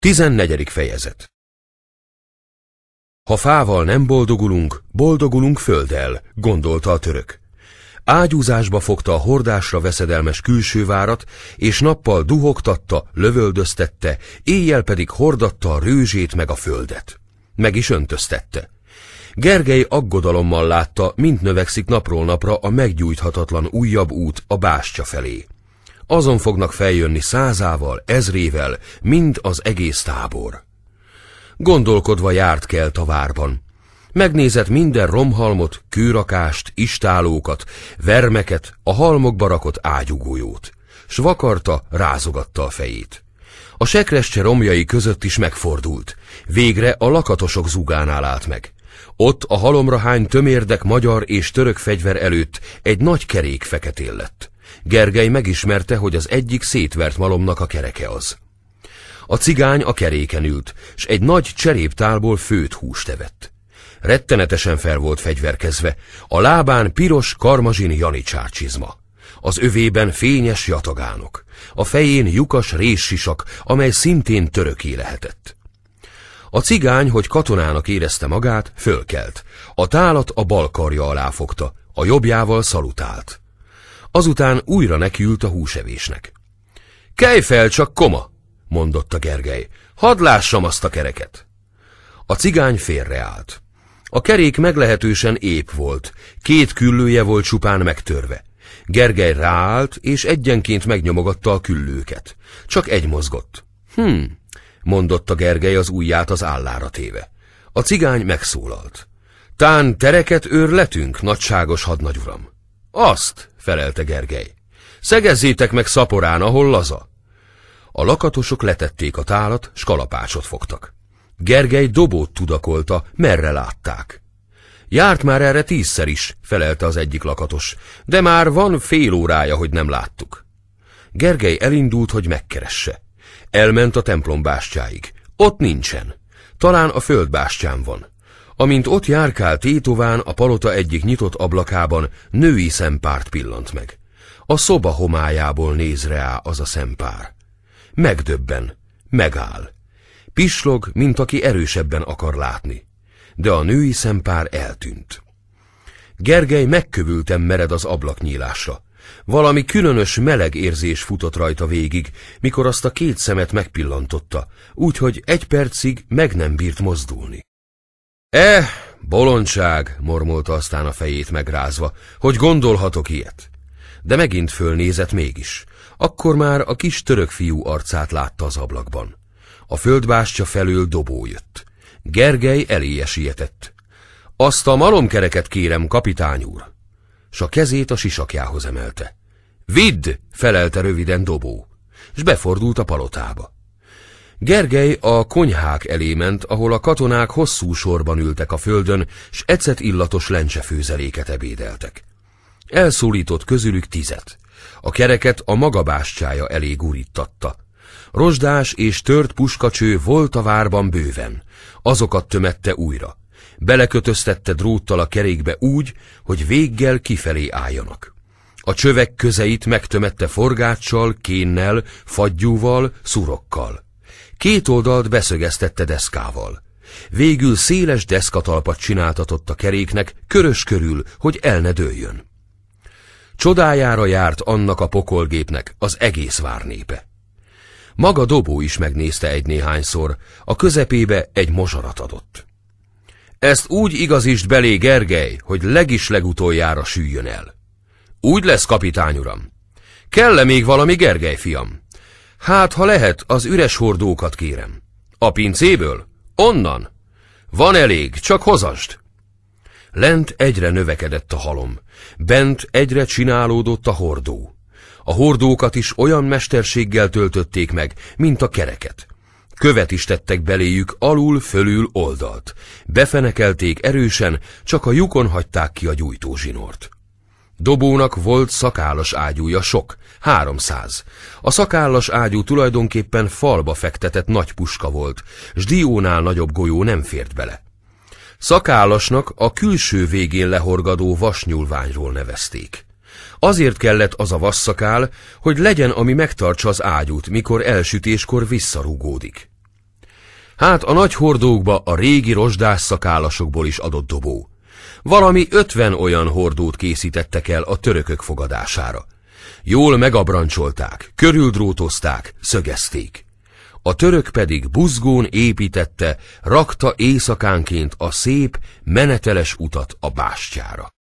14. fejezet Ha fával nem boldogulunk, boldogulunk földdel, gondolta a török. Ágyúzásba fogta a hordásra veszedelmes külsővárat, és nappal duhogtatta, lövöldöztette, éjjel pedig hordatta a rőzsét meg a földet. Meg is öntöztette. Gergely aggodalommal látta, mint növekszik napról napra a meggyújthatatlan újabb út a bástya felé azon fognak feljönni százával, ezrével, mind az egész tábor. Gondolkodva járt kelt a várban. Megnézett minden romhalmot, kőrakást, istálókat, vermeket, a halmokba rakott ágyugójót. S vakarta, rázogatta a fejét. A sekrestse romjai között is megfordult. Végre a lakatosok zugánál állt meg. Ott a halomra hány tömérdek magyar és török fegyver előtt egy nagy kerék feketén lett. Gergely megismerte, hogy az egyik szétvert malomnak a kereke az. A cigány a keréken ült, s egy nagy cseréptálból főt húst evett. Rettenetesen fel volt fegyverkezve, a lábán piros karmazsin janicsárcsizma. Az övében fényes jatagánok, a fején lyukas réssisak, amely szintén töröké lehetett. A cigány, hogy katonának érezte magát, fölkelt. A tálat a bal karja alá fogta, a jobbjával szalutált. Azután újra nekiült a húsevésnek. Kelj fel, csak koma, mondotta Gergely. Hadd lássam azt a kereket. A cigány félreállt. A kerék meglehetősen ép volt, két küllője volt csupán megtörve. Gergely ráállt, és egyenként megnyomogatta a küllőket. Csak egy mozgott. Hm, mondotta Gergely az ujját az állára téve. A cigány megszólalt. Tán tereket őrletünk, nagyságos hadnagyuram. Azt, felelte Gergely. Szegezzétek meg szaporán, ahol laza. A lakatosok letették a tálat, s kalapácsot fogtak. Gergely dobót tudakolta, merre látták. Járt már erre tízszer is, felelte az egyik lakatos, de már van fél órája, hogy nem láttuk. Gergely elindult, hogy megkeresse. Elment a templom bástyáig. Ott nincsen. Talán a földbástyán van. Amint ott járkál tétován, a palota egyik nyitott ablakában női szempárt pillant meg. A szoba homályából néz rá az a szempár. Megdöbben, megáll. Pislog, mint aki erősebben akar látni. De a női szempár eltűnt. Gergely megkövültem mered az ablaknyílásra. Valami különös meleg érzés futott rajta végig, mikor azt a két szemet megpillantotta, úgyhogy egy percig meg nem bírt mozdulni. Eh, bolondság, mormolta aztán a fejét megrázva, hogy gondolhatok ilyet. De megint fölnézett mégis. Akkor már a kis török fiú arcát látta az ablakban. A földbástya felől dobó jött. Gergely eléje sietett. Azt a malomkereket kérem, kapitány úr! S a kezét a sisakjához emelte. Vidd! felelte röviden dobó, és befordult a palotába. Gergely a konyhák elé ment, ahol a katonák hosszú sorban ültek a földön, s ecet illatos lencsefőzeléket ebédeltek. Elszólított közülük tizet. A kereket a maga bástyája elé gurítatta. Rozsdás és tört puskacső volt a várban bőven. Azokat tömette újra. Belekötöztette dróttal a kerékbe úgy, hogy véggel kifelé álljanak. A csövek közeit megtömette forgáccsal, kénnel, fagyúval, szurokkal. Két oldalt beszögeztette deszkával. Végül széles deszkatalpat csináltatott a keréknek, körös körül, hogy el ne dőljön. Csodájára járt annak a pokolgépnek az egész várnépe. Maga Dobó is megnézte egy-néhányszor, a közepébe egy mosarat adott. Ezt úgy igazítsd belé, Gergely, hogy legis legutoljára süljön el. Úgy lesz, kapitány uram. Kell-e még valami, Gergely fiam? Hát, ha lehet, az üres hordókat kérem. A pincéből? Onnan? Van elég, csak hozast. Lent egyre növekedett a halom, bent egyre csinálódott a hordó. A hordókat is olyan mesterséggel töltötték meg, mint a kereket. Követ is tettek beléjük alul, fölül oldalt. Befenekelték erősen, csak a lyukon hagyták ki a gyújtózsinort. Dobónak volt szakállas ágyúja sok, háromszáz. A szakállas ágyú tulajdonképpen falba fektetett nagy puska volt, s diónál nagyobb golyó nem fért bele. Szakállasnak a külső végén lehorgadó vasnyúlványról nevezték. Azért kellett az a vasszakál, hogy legyen, ami megtartsa az ágyút, mikor elsütéskor visszarúgódik. Hát a nagy hordókba a régi rozsdás szakálasokból is adott dobó. Valami ötven olyan hordót készítettek el a törökök fogadására. Jól megabrancsolták, körüldrótozták, szögezték. A török pedig buzgón építette, rakta éjszakánként a szép, meneteles utat a bástyára.